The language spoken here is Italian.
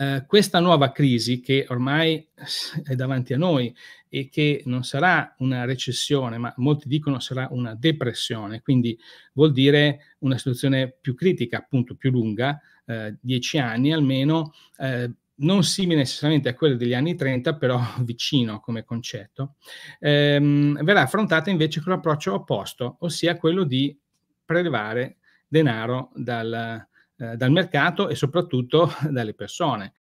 Eh, questa nuova crisi che ormai è davanti a noi e che non sarà una recessione, ma molti dicono sarà una depressione, quindi vuol dire una situazione più critica, appunto più lunga, eh, dieci anni almeno, eh, non simile necessariamente a quella degli anni 30, però vicino come concetto, ehm, verrà affrontata invece con l'approccio opposto, ossia quello di prelevare denaro dal, eh, dal mercato e soprattutto dalle persone.